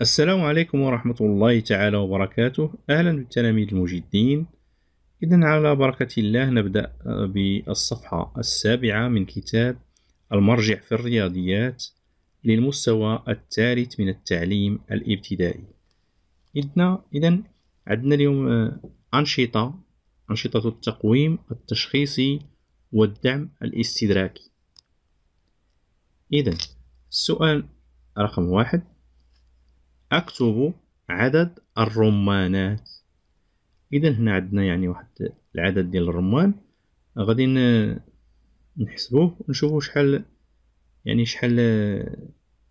السلام عليكم ورحمة الله تعالى وبركاته أهلا بالتلاميذ المجدين إذا على بركة الله نبدأ بالصفحة السابعة من كتاب المرجع في الرياضيات للمستوى الثالث من التعليم الابتدائي إذا عندنا اليوم أنشطة أنشطة التقويم التشخيصي والدعم الاستدراكي إذا السؤال رقم واحد أكتب عدد الرمانات إذا هنا عندنا يعني واحد العدد ديال الرمان غادي نحسبوه ونشوفو شحال يعني شحال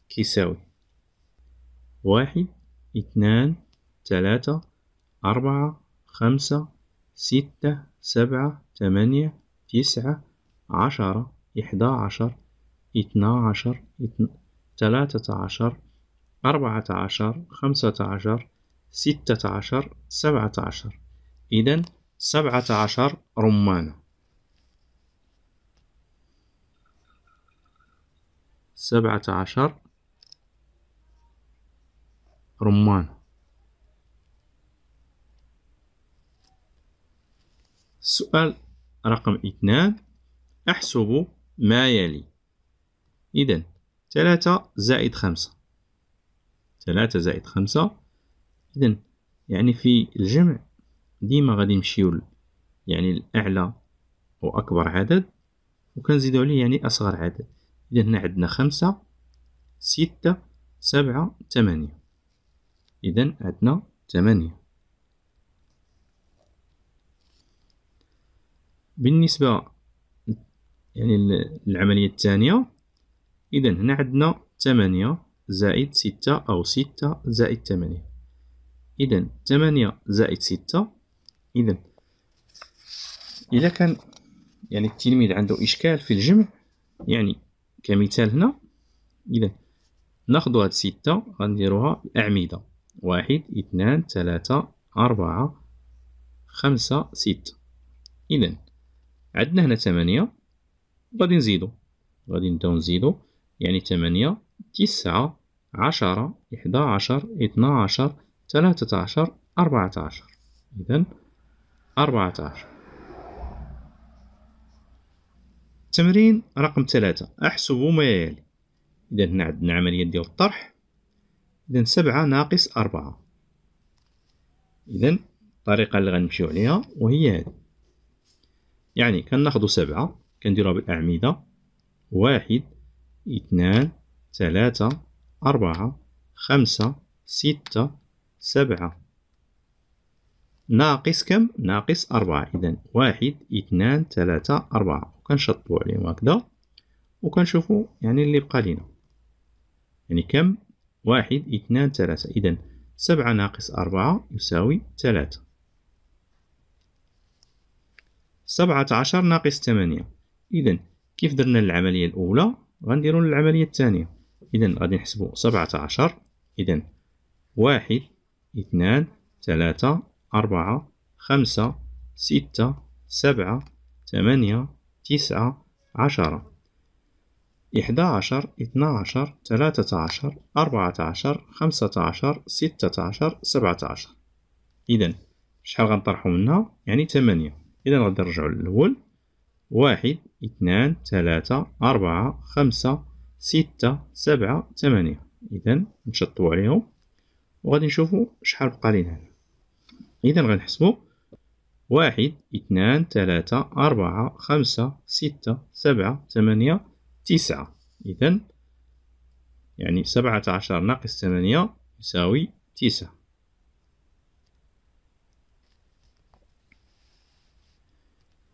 كيساوي واحد اثنان ثلاثة أربعة خمسة ستة سبعة ثمانية تسعة عشرة إحدى عشر اثنا عشر ثلاثة عشر أربعة عشر خمسة عشر ستة عشر سبعة عشر إذا سبعة عشر رمانة سبعة عشر رمانة السؤال رقم اثنان أحسب ما يلي إذا ثلاثة زائد خمسة ثلاثة زائد خمسة إذا يعني في الجمع ديما غادي نمشيو يعني الأعلى وأكبر عدد وكنزيدو عليه يعني أصغر عدد إذا هنا عندنا خمسة ستة سبعة ثمانية إذا عندنا ثمانية بالنسبة يعني العملية الثانية إذا هنا عندنا ثمانية زائد ستة أو ستة زائد ثمانية إذا ثمانية زائد ستة إذا إذا كان يعني التلميذ عنده إشكال في الجمع يعني كمثال هنا إذا ناخد هاد ستة غنديروها أعمدة واحد اثنان ثلاثة أربعة خمسة ستة إذا عندنا هنا ثمانية غادي نزيدو غادي نبداو نزيدو يعني ثمانية تسعة عشرة إحدى عشر اثنى عشر ثلاثة عشر أربعة عشر إذا أربعة عشر تمرين رقم ثلاثة أحسب ما يلي إذا هنا عندنا عملية ديال الطرح إذا سبعة ناقص أربعة إذا الطريقة اللي غنمشيو عليها وهي هذه يعني كناخدو سبعة كنديروها بالأعمدة واحد اثنان ثلاثة أربعة خمسة ستة سبعة ناقص كم ناقص أربعة إذا واحد اثنان ثلاثة أربعة وكنشطبو عليهم هكذا وكنشوفو يعني اللي بقى لينا يعني كم واحد اثنان ثلاثة إذا سبعة ناقص أربعة يساوي ثلاثة سبعة عشر ناقص ثمانية إذا كيف درنا العملية الأولى غنديرو العملية الثانية إذا غادي نحسبو سبعة عشر إذا واحد اثنان ثلاثة أربعة خمسة ستة سبعة ثمانية تسعة عشرة إحدى عشر اثنا عشر ثلاثة عشر أربعة عشر خمسة عشر ستة عشر سبعة عشر إذا شحال غنطرحو منها يعني ثمانية إذا غادي نرجعو للأول واحد اثنان ثلاثة أربعة خمسة ستة سبعة ثمانية إذا نشطبو عليهم وغادي نشوفو شحال بقى لينا هنا إذا غنحسبو واحد اثنان ثلاثة أربعة خمسة ستة سبعة ثمانية تسعة إذا يعني سبعة عشر ناقص ثمانية يساوي تسعة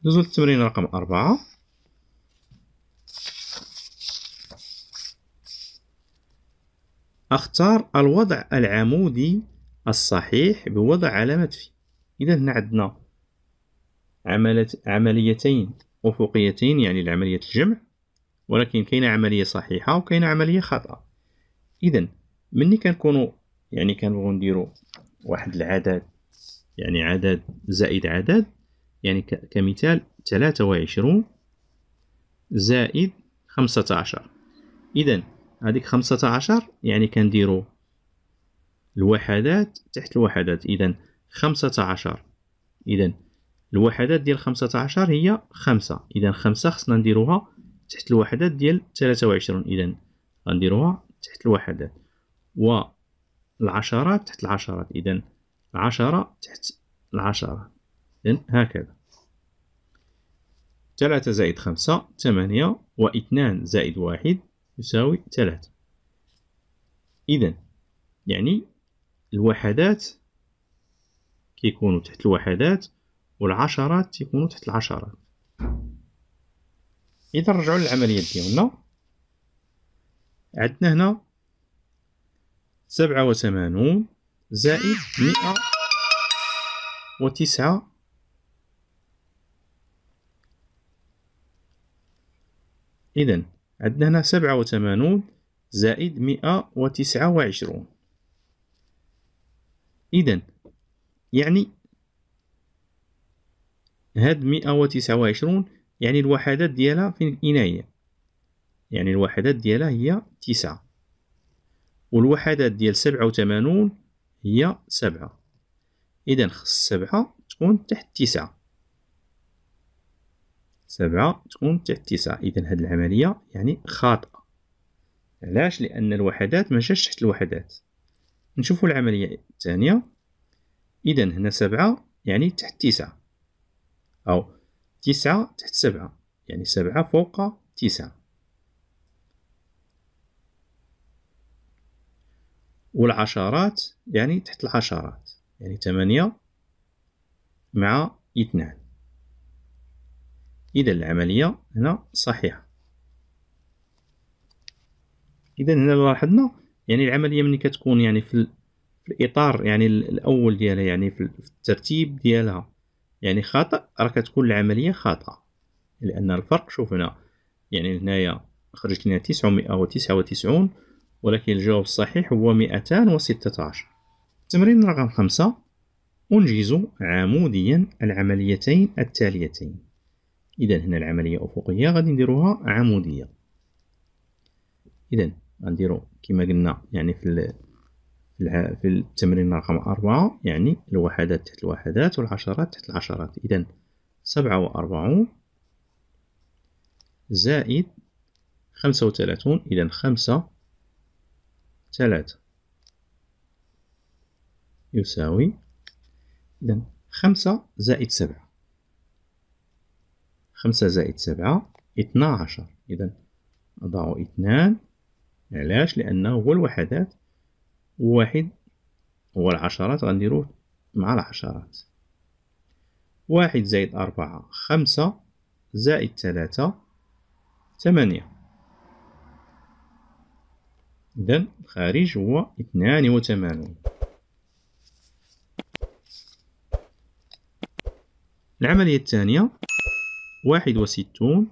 ندوزو للتمرين رقم أربعة اختار الوضع العمودي الصحيح بوضع علامة في إذا هنا عندنا عمليتين أفقيتين يعني العملية الجمع ولكن كاين عملية صحيحة وكاين عملية خاطئة إذا مني كنكونو يعني كنبغيو نديرو واحد العدد يعني عدد زائد عدد يعني كمثال تلاتة وعشرون زائد خمسة عشر إذا هذيك خمسة عشر يعني كنديرو الوحدات تحت الوحدات إذا خمسة عشر إذا الوحدات ديال خمسة عشر هي خمسة إذا خمسة خصنا نديروها تحت الوحدات ديال ثلاثة وعشرون إذا غنديروها تحت الوحدات و العشرات تحت العشرات إذا العشرة تحت العشرة إذا هكذا ثلاثة زائد خمسة ثمانية واثنان زائد واحد يساوي ثلاثة إذا يعني الوحدات كيكونوا تحت الوحدات والعشرات تيكونوا تحت العشرات إذا رجعوا للعملية ديالنا عندنا هنا سبعة وثمانون زائد مئة وتسعة إذا عندنا هنا سبعة وثمانون زائد مئة وتسعة وعشرون إذا يعني هاد مئة وتسعة وعشرون يعني الوحدات ديالها فين الإناية يعني الوحدات ديالها هي تسعة والوحدات ديال سبعة وثمانون هي سبعة إذا خص سبعة تكون تحت تسعة سبعة تكون تحت تسعة إذا هاد العملية يعني خاطئة علاش لأن الوحدات ما جاش تحت الوحدات نشوفوا العملية الثانية إذا هنا سبعة يعني تحت تسعة أو تسعة تحت سبعة يعني سبعة فوق تسعة والعشرات يعني تحت العشرات يعني ثمانية مع اثنان إذا العملية هنا صحيحة إذا هنا لاحظنا يعني العملية ملي كتكون يعني في الإطار يعني الأول ديالها يعني في الترتيب ديالها يعني خاطئ راه كتكون العملية خاطئة لأن الفرق شوف هنا يعني هنايا خرجت لنا تسعمائة وتسعة وتسعون ولكن الجواب الصحيح هو مئتان وستة عشر تمرين رقم خمسة أنجز عموديا العمليتين التاليتين اذا هنا العمليه افقيه غادي نديروها عموديه اذا غنديرو كما قلنا يعني في في التمرين رقم أربعة يعني الوحدات تحت الوحدات والعشرات تحت العشرات إذا سبعة وأربعون زائد خمسة وثلاثون إذا خمسة ثلاثة يساوي إذا خمسة زائد سبعة خمسة زائد سبعة اثنا عشر إذا أضع اثنان علاش لأنه هو الوحدات واحد هو العشرات غنديرو مع العشرات واحد زائد أربعة خمسة زائد ثلاثة ثمانية إذا الخارج هو اثنان وثمانون العملية الثانية واحد وستون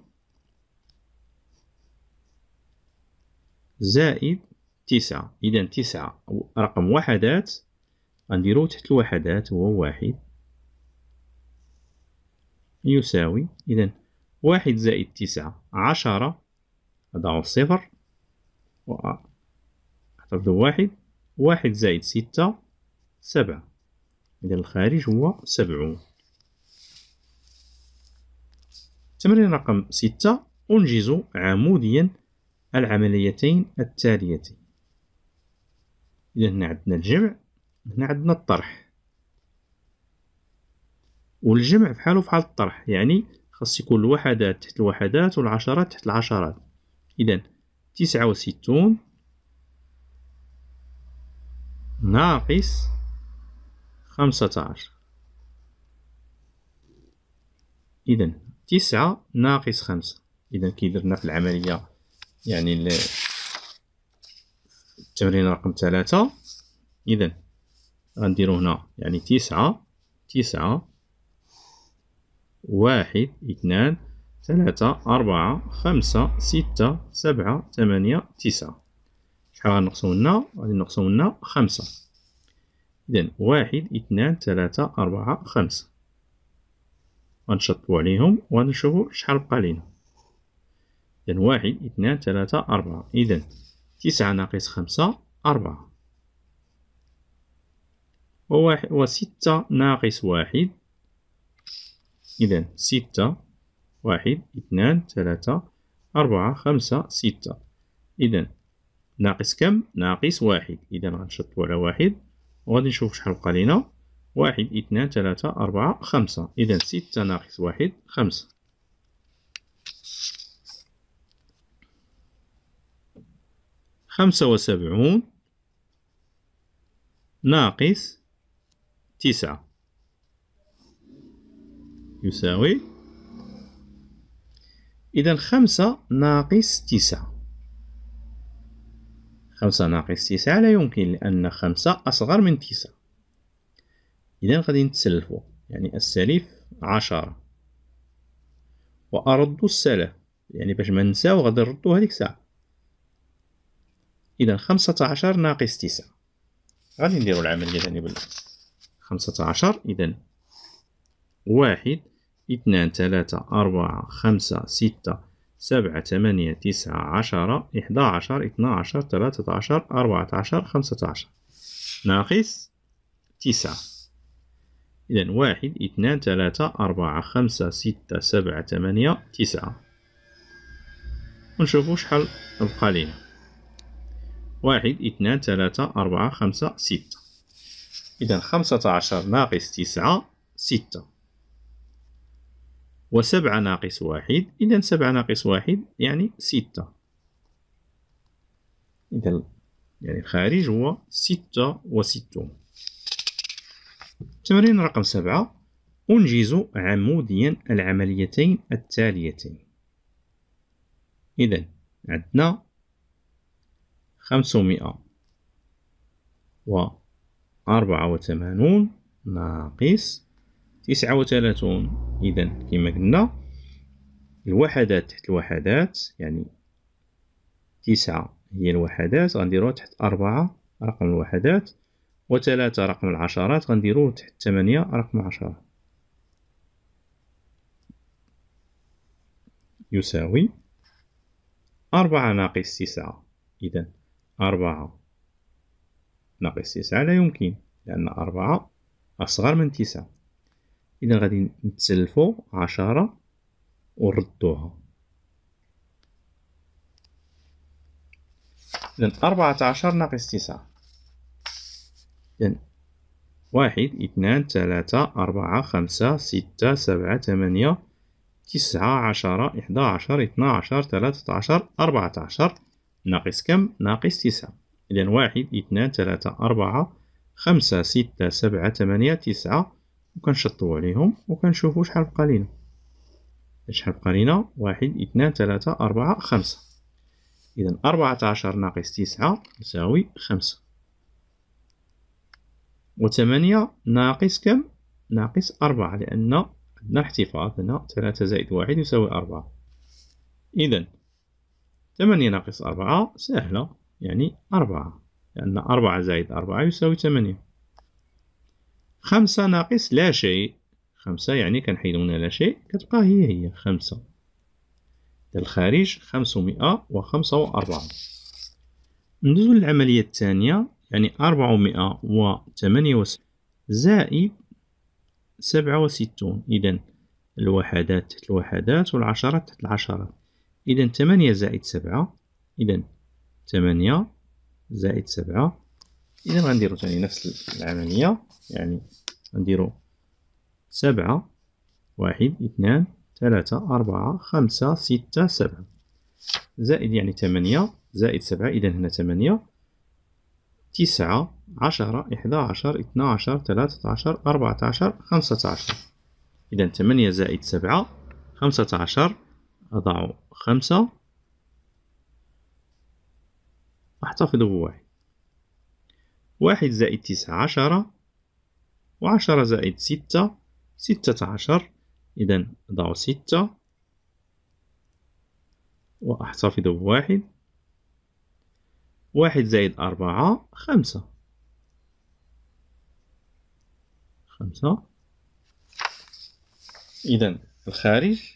زائد تسعة إذا تسعة رقم وحدات غنديرو تحت الوحدات هو واحد يساوي إذا واحد زائد تسعة عشرة أضع صفر وأحتفظ واحد واحد زائد ستة سبعة إذا الخارج هو سبعون تمرين رقم ستة أنجز عموديا العمليتين التاليتين إذا هنا عندنا الجمع هنا عندنا الطرح والجمع بحاله بحال الطرح يعني خاص يكون الوحدات تحت الوحدات والعشرات تحت العشرات إذا تسعة وستون ناقص خمسة عشر إذا تسعة ناقص خمسة إذا كي درنا في العملية يعني التمرين رقم ثلاثة إذا غنديرو هنا يعني تسعة تسعة واحد اثنان ثلاثة أربعة خمسة ستة سبعة ثمانية تسعة شحال غنقصو لنا غادي نقصو لنا خمسة إذا واحد اثنان ثلاثة أربعة خمسة غنشطبو عليهم وغنشوفو شحال بقى لينا إذن واحد اثنان ثلاثة أربعة إذن تسعة ناقص خمسة أربعة وواحد وستة ناقص واحد إذا ستة واحد اثنان ثلاثة أربعة خمسة ستة إذا ناقص كم ناقص واحد إذا غنشطبو على واحد وغادي نشوف شحال بقى لينا واحد اثنان ثلاثة أربعة خمسة إذا ستة ناقص واحد خمسة خمسة وسبعون ناقص تسعة يساوي إذا خمسة ناقص تسعة خمسة ناقص تسعة لا يمكن لأن خمسة أصغر من تسعة إذا غادي نتسلفو يعني السالف عشرة وأرد السلف يعني باش ما ننساو غادي نردو هذيك الساعة إذا خمسة عشر ناقص تسعة غادي نديرو العملية ثاني بالله خمسة عشر إذا واحد اثنان ثلاثة أربعة خمسة ستة سبعة ثمانية تسعة عشرة إحدى عشر اثنا عشر ثلاثة عشر أربعة عشر خمسة عشر ناقص تسعة إذا واحد اثنان ثلاثة أربعة خمسة ستة سبعة ثمانية تسعة ونشوفو شحال بقى لينا واحد اثنان ثلاثة أربعة خمسة ستة إذا خمسة عشر ناقص تسعة ستة وسبعة ناقص واحد إذا سبعة ناقص واحد يعني ستة إذا يعني الخارج هو ستة وستون تمرين رقم سبعة أنجز عموديا العمليتين التاليتين إذا عندنا خمسمائة وأربعة وثمانون ناقص تسعة وثلاثون إذا كما قلنا الوحدات تحت الوحدات يعني تسعة هي الوحدات غنديروها تحت أربعة رقم الوحدات وثلاثة رقم العشرات غنديرو تحت ثمانية رقم عشرة يساوي أربعة ناقص تسعة إذا أربعة ناقص تسعة لا يمكن لأن أربعة أصغر من تسعة إذا غادي نتسلفو عشرة ونردوها إذا أربعة عشر ناقص تسعة إذن واحد اثنان ثلاثة أربعة خمسة ستة سبعة ثمانية تسعة عشرة إحدى عشر اثنى عشر ثلاثة عشر أربعة عشر ناقص كم ناقص تسعة إذا واحد اثنان ثلاثة أربعة خمسة ستة سبعة ثمانية تسعة وكنشطو عليهم وكنشوفو شحال بقى لينا شحال بقى لينا واحد اثنان ثلاثة أربعة خمسة إذا أربعة عشر ناقص تسعة يساوي خمسة وثمانية ناقص كم ناقص أربعة لأن عندنا احتفاظ هنا ثلاثة زائد واحد يساوي أربعة إذا ثمانية ناقص أربعة سهلة يعني أربعة لأن أربعة زائد أربعة يساوي ثمانية خمسة ناقص لا شيء خمسة يعني كنحيدو من لا شيء كتبقى هي هي خمسة الخارج خمسمائة وخمسة وأربعة ندوزو للعملية الثانية يعني أربعمائة وثمانية وسبعين زائد سبعة وستون إذا الوحدات تحت الوحدات والعشرات تحت العشرات إذا ثمانية زائد سبعة إذا ثمانية زائد سبعة إذا غنديرو تاني نفس العملية يعني غنديرو سبعة واحد اثنان ثلاثة أربعة خمسة ستة سبعة زائد يعني ثمانية زائد سبعة إذا هنا ثمانية تسعة عشرة إحدى عشر اثنا عشر ثلاثة عشر أربعة عشر خمسة عشر إذا ثمانية زائد سبعة خمسة عشر أضع خمسة أحتفظ بواحد واحد زائد تسعة عشرة وعشرة زائد ستة ستة عشر إذا أضع ستة وأحتفظ بواحد واحد زائد أربعة خمسة خمسة إذا الخارج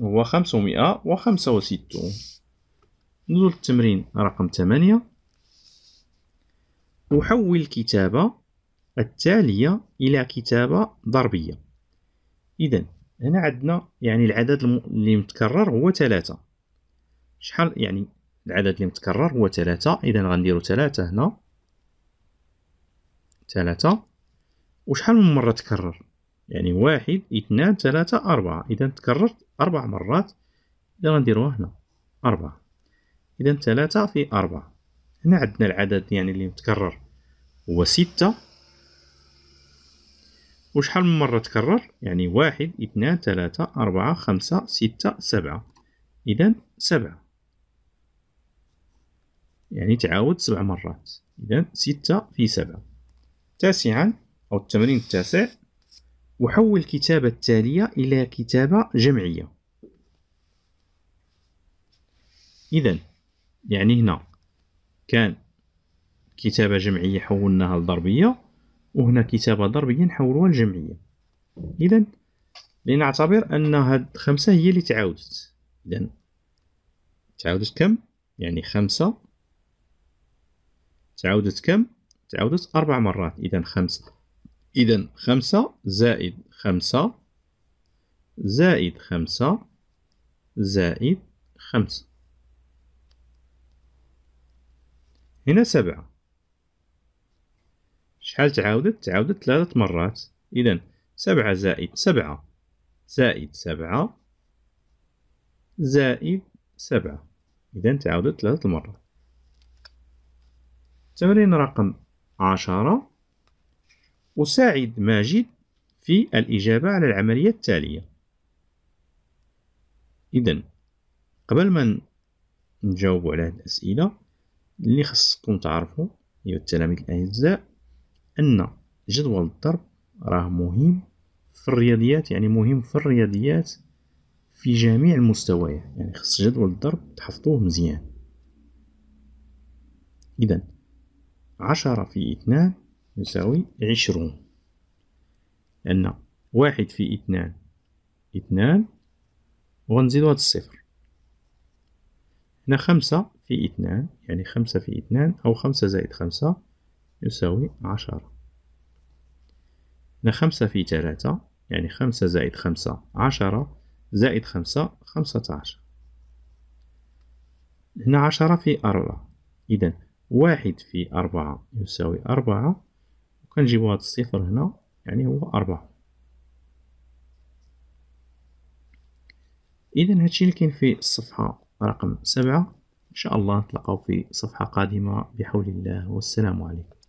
هو خمسمائة وخمسة وستون نزول التمرين رقم ثمانية أحول الكتابة التالية إلى كتابة ضربية إذا هنا عندنا يعني العدد اللي متكرر هو ثلاثة شحال يعني العدد اللي متكرر هو ثلاثة إذا غنديرو ثلاثة هنا ثلاثة وشحال من مرة تكرر يعني واحد اثنان ثلاثة أربعة إذا تكررت أربع مرات إذا غنديروها هنا أربعة إذا ثلاثة في أربعة هنا عندنا العدد يعني اللي متكرر هو ستة وشحال من مرة تكرر يعني واحد اثنان ثلاثة أربعة خمسة ستة سبعة إذا سبعة يعني تعاود سبع مرات إذا ستة في سبعة تاسعا أو التمرين التاسع وحول الكتابة التالية إلى كتابة جمعية إذا يعني هنا كان كتابة جمعية حولناها لضربية وهنا كتابة ضربية نحولوها لجمعية إذا لنعتبر أن هاد خمسة هي اللي تعاودت إذا تعاودت كم؟ يعني خمسة تعاودت كم تعاودت أربع مرات إذا خمسة إذا خمسة زائد خمسة زائد خمسة زائد خمسة هنا سبعة شحال تعاودت تعاودت ثلاثة مرات إذا سبعة زائد سبعة زائد سبعة زائد سبعة إذا تعاودت ثلاثة مرات تمرين رقم عشرة أساعد ماجد في الإجابة على العملية التالية إذا قبل ما نجاوبوا على هذه الأسئلة اللي خصكم تعرفوا أيها التلاميذ الأعزاء أن جدول الضرب راه مهم في الرياضيات يعني مهم في الرياضيات في جميع المستويات يعني خص جدول الضرب تحفظوه مزيان إذا عشرة في اثنان يساوي عشرون لأن واحد في اثنان اثنان وغنزيدو هاد الصفر هنا خمسة في اثنان يعني خمسة في اثنان أو خمسة زائد خمسة يساوي عشرة هنا خمسة في ثلاثة يعني خمسة زائد خمسة عشرة زائد خمسة خمسة عشر هنا عشرة في أربعة إذن واحد في أربعة يساوي أربعة وكنجيبو هاد الصفر هنا يعني هو أربعة إذا هادشي اللي كاين في الصفحة رقم سبعة إن شاء الله نتلقاو في صفحة قادمة بحول الله والسلام عليكم